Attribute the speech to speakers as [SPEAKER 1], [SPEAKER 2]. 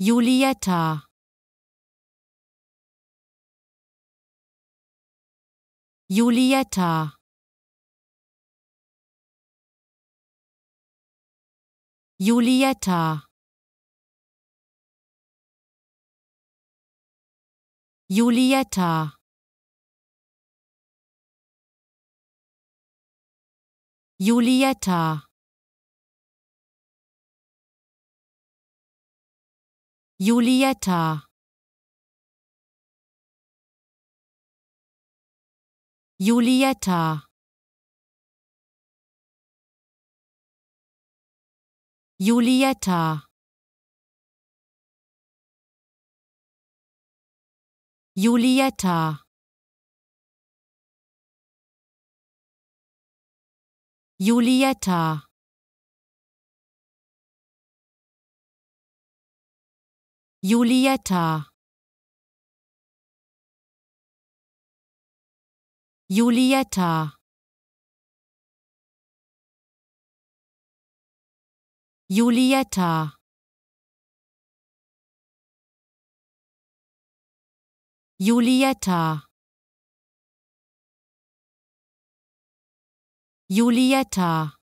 [SPEAKER 1] Julietta Julietta Julietta Julietta Julietta Julietta Julietta Julietta Julietta Julietta Julietta Julietta Julietta Julietta Julietta